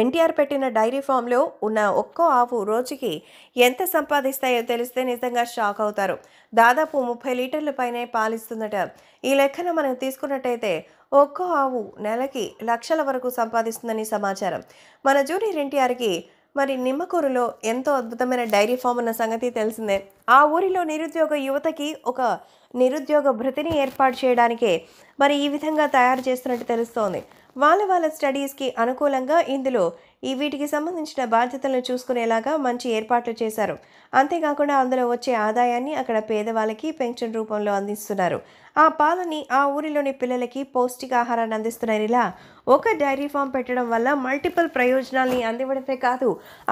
ఎన్టీఆర్ పెట్టిన డైరీ ఫామ్లో ఉన్న ఒక్కో ఆవు రోజుకి ఎంత సంపాదిస్తాయో తెలిస్తే నిజంగా షాక్ అవుతారు దాదాపు ముప్పై లీటర్ల పైనే పాలిస్తుందట ఈ లెక్కన మనం తీసుకున్నట్టయితే ఒక్కో ఆవు నెలకి లక్షల వరకు సంపాదిస్తుందని సమాచారం మన జూనియర్ ఎన్టీఆర్కి మరి నిమ్మకూరులో ఎంతో అద్భుతమైన డైరీ ఫామ్ ఉన్న సంగతి తెలిసిందే ఆ ఊరిలో నిరుద్యోగ యువతకి ఒక నిరుద్యోగ భృతిని ఏర్పాటు చేయడానికే మరి ఈ విధంగా తయారు చేస్తున్నట్టు తెలుస్తోంది వాళ్ళ వాళ్ళ స్టడీస్కి అనుకూలంగా ఇందులో ఈ వీటికి సంబంధించిన బాధ్యతలను చూసుకునేలాగా మంచి ఏర్పాట్లు చేశారు అంతేకాకుండా అందులో వచ్చే ఆదాయాన్ని అక్కడ పేదవాళ్ళకి పెన్షన్ రూపంలో అందిస్తున్నారు ఆ పాలని ఆ ఊరిలోని పిల్లలకి పౌష్టికాహారాన్ని అందిస్తున్నారు ఇలా ఒక డైరీ ఫామ్ పెట్టడం వల్ల మల్టిపుల్ ప్రయోజనాల్ని అందివ్వడమే కాదు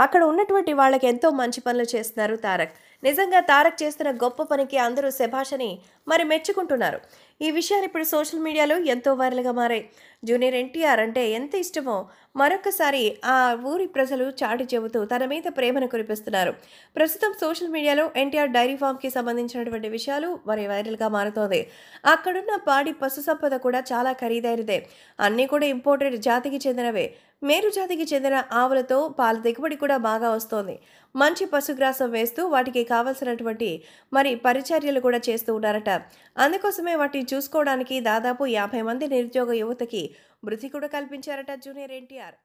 అక్కడ ఉన్నటువంటి వాళ్ళకి ఎంతో మంచి పనులు చేస్తున్నారు తారక్ నిజంగా తారక్ చేస్తున్న గొప్ప పనికి అందరూ శభాషని మరి మెచ్చుకుంటున్నారు ఈ విషయాలు ఇప్పుడు సోషల్ మీడియాలో ఎంతో వైరల్గా మారాయి జూనియర్ ఎన్టీఆర్ అంటే ఎంత ఇష్టమో మరొకసారి ఆ ఊరి ప్రజలు చాటి చెబుతూ తన మీద ప్రేమను కురిపిస్తున్నారు ప్రస్తుతం సోషల్ మీడియాలో ఎన్టీఆర్ డైరీ ఫామ్కి సంబంధించినటువంటి విషయాలు మరి వైరల్గా మారుతోంది అక్కడున్న పాడి పశు సంపద కూడా చాలా ఖరీదైనదే అన్నీ కూడా ఇంపోర్టెడ్ జాతికి చెందినవే మేరుజాతికి జాతికి చెందిన ఆవులతో పాల దిగుబడి కూడా బాగా వస్తోంది మంచి పశుగ్రాసం వేస్తూ వాటికి కావలసినటువంటి మరి పరిచర్యలు కూడా చేస్తూ ఉన్నారట అందుకోసమే వాటిని చూసుకోవడానికి దాదాపు యాభై మంది నిరుద్యోగ యువతకి మృతి కూడా కల్పించారట జూనియర్ ఎన్టీఆర్